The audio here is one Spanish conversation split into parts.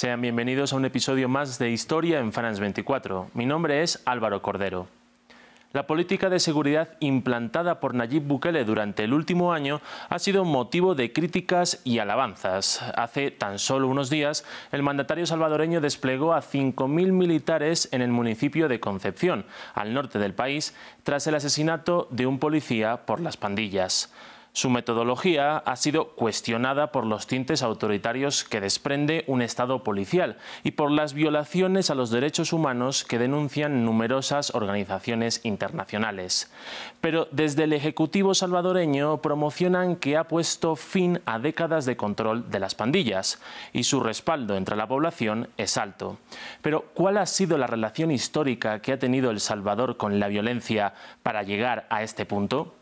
Sean bienvenidos a un episodio más de Historia en France 24. Mi nombre es Álvaro Cordero. La política de seguridad implantada por Nayib Bukele durante el último año ha sido motivo de críticas y alabanzas. Hace tan solo unos días, el mandatario salvadoreño desplegó a 5.000 militares en el municipio de Concepción, al norte del país, tras el asesinato de un policía por las pandillas. Su metodología ha sido cuestionada por los tintes autoritarios que desprende un Estado policial y por las violaciones a los derechos humanos que denuncian numerosas organizaciones internacionales. Pero desde el Ejecutivo salvadoreño promocionan que ha puesto fin a décadas de control de las pandillas y su respaldo entre la población es alto. Pero ¿cuál ha sido la relación histórica que ha tenido El Salvador con la violencia para llegar a este punto?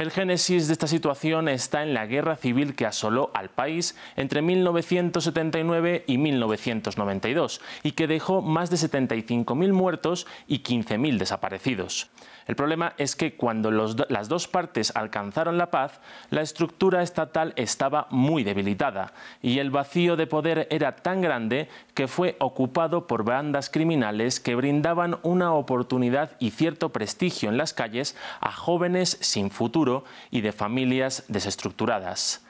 El génesis de esta situación está en la guerra civil que asoló al país entre 1979 y 1992 y que dejó más de 75.000 muertos y 15.000 desaparecidos. El problema es que cuando las dos partes alcanzaron la paz, la estructura estatal estaba muy debilitada y el vacío de poder era tan grande que fue ocupado por bandas criminales que brindaban una oportunidad y cierto prestigio en las calles a jóvenes sin futuro y de familias desestructuradas.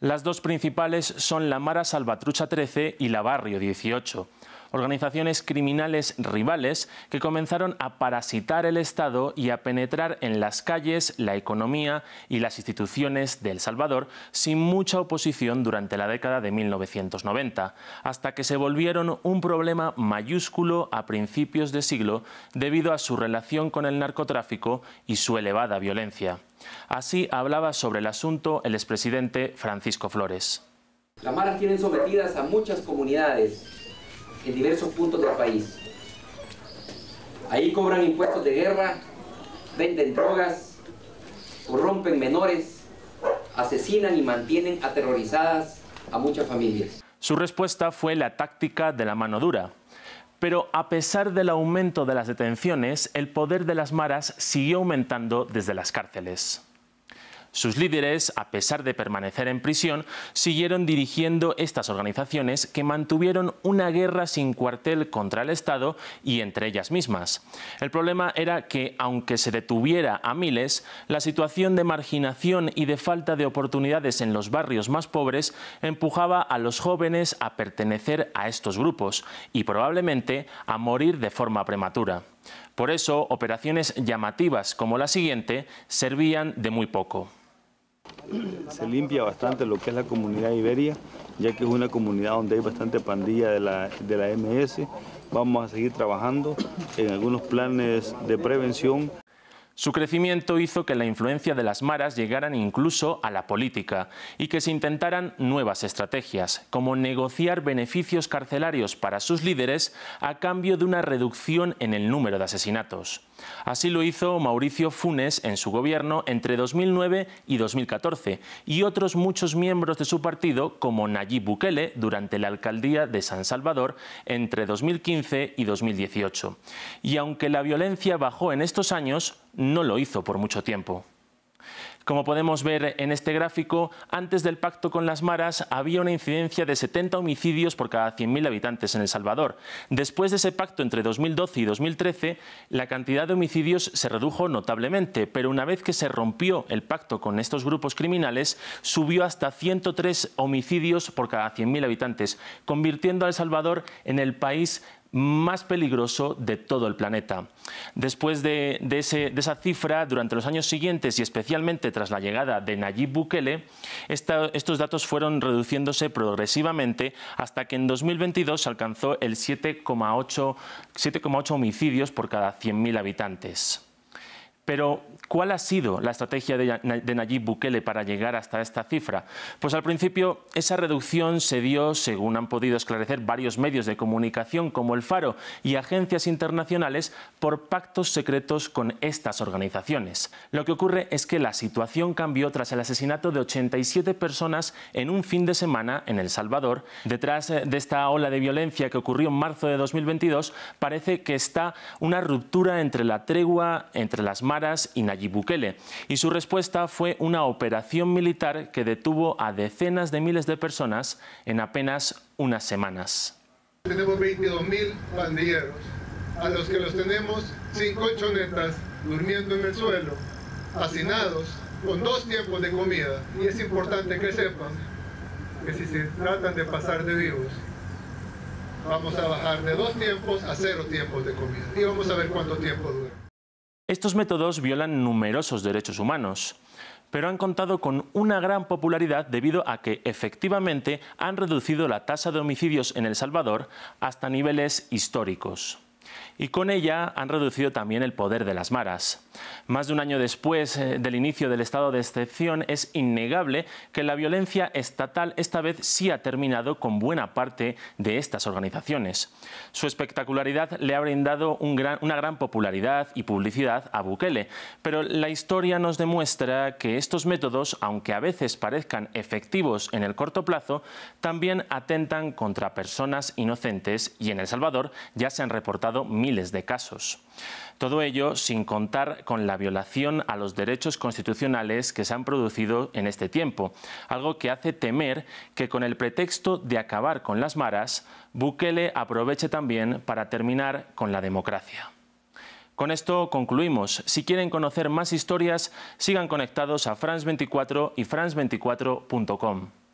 Las dos principales son la Mara Salvatrucha 13 y la Barrio 18, organizaciones criminales rivales que comenzaron a parasitar el Estado y a penetrar en las calles, la economía y las instituciones de El Salvador sin mucha oposición durante la década de 1990, hasta que se volvieron un problema mayúsculo a principios de siglo debido a su relación con el narcotráfico y su elevada violencia. Así hablaba sobre el asunto el expresidente Francisco Flores. Las maras tienen sometidas a muchas comunidades en diversos puntos del país. Ahí cobran impuestos de guerra, venden drogas, corrompen menores, asesinan y mantienen aterrorizadas a muchas familias. Su respuesta fue la táctica de la mano dura. Pero a pesar del aumento de las detenciones, el poder de las maras siguió aumentando desde las cárceles. Sus líderes, a pesar de permanecer en prisión, siguieron dirigiendo estas organizaciones que mantuvieron una guerra sin cuartel contra el Estado y entre ellas mismas. El problema era que, aunque se detuviera a miles, la situación de marginación y de falta de oportunidades en los barrios más pobres empujaba a los jóvenes a pertenecer a estos grupos y probablemente a morir de forma prematura. Por eso, operaciones llamativas como la siguiente servían de muy poco. Se limpia bastante lo que es la comunidad iberia, ya que es una comunidad donde hay bastante pandilla de la, MS. Vamos a seguir trabajando en algunos planes de prevención. Su crecimiento hizo que la influencia de las maras llegaran incluso a la política y que se intentaran nuevas estrategias, como negociar beneficios carcelarios para sus líderes a cambio de una reducción en el número de asesinatos. Así lo hizo Mauricio Funes en su gobierno entre 2009 y 2014 y otros muchos miembros de su partido como Nayib Bukele durante la alcaldía de San Salvador entre 2015 y 2018. Y aunque la violencia bajó en estos años, no lo hizo por mucho tiempo. Como podemos ver en este gráfico, antes del pacto con las maras había una incidencia de 70 homicidios por cada 100.000 habitantes en El Salvador. Después de ese pacto entre 2012 y 2013, la cantidad de homicidios se redujo notablemente, pero una vez que se rompió el pacto con estos grupos criminales, subió hasta 103 homicidios por cada 100.000 habitantes, convirtiendo a El Salvador en el país más peligroso de todo el planeta. Después de, esa cifra, durante los años siguientes y especialmente tras la llegada de Nayib Bukele, estos datos fueron reduciéndose progresivamente hasta que en 2022 alcanzó el 7,8 homicidios por cada 100.000 habitantes. Pero, ¿cuál ha sido la estrategia de Nayib Bukele para llegar hasta esta cifra? Pues al principio esa reducción se dio, según han podido esclarecer varios medios de comunicación como El Faro y agencias internacionales, por pactos secretos con estas organizaciones. Lo que ocurre es que la situación cambió tras el asesinato de 87 personas en un fin de semana en El Salvador. Detrás eh, de esta ola de violencia que ocurrió en marzo de 2022, parece que está una ruptura entre la tregua, entre las manos y Nayib Bukele. Y su respuesta fue una operación militar que detuvo a decenas de miles de personas en apenas unas semanas. Tenemos 22.000 pandilleros, a los que los tenemos sin colchonetas, durmiendo en el suelo, hacinados, con dos tiempos de comida. Y es importante que sepan que si se tratan de pasar de vivos, vamos a bajar de dos tiempos a cero tiempos de comida. Y vamos a ver cuánto tiempo dura. Estos métodos violan numerosos derechos humanos, pero han contado con una gran popularidad debido a que efectivamente han reducido la tasa de homicidios en El Salvador hasta niveles históricos. Y con ella han reducido también el poder de las maras. Más de un año después eh, del inicio del estado de excepción, es innegable que la violencia estatal esta vez sí ha terminado con buena parte de estas organizaciones. Su espectacularidad le ha brindado una gran popularidad y publicidad a Bukele, pero la historia nos demuestra que estos métodos, aunque a veces parezcan efectivos en el corto plazo, también atentan contra personas inocentes y en El Salvador ya se han reportado miles de casos. Todo ello sin contar con la violación a los derechos constitucionales que se han producido en este tiempo, algo que hace temer que con el pretexto de acabar con las maras, Bukele aproveche también para terminar con la democracia. Con esto concluimos. Si quieren conocer más historias, sigan conectados a France24 y france24.com.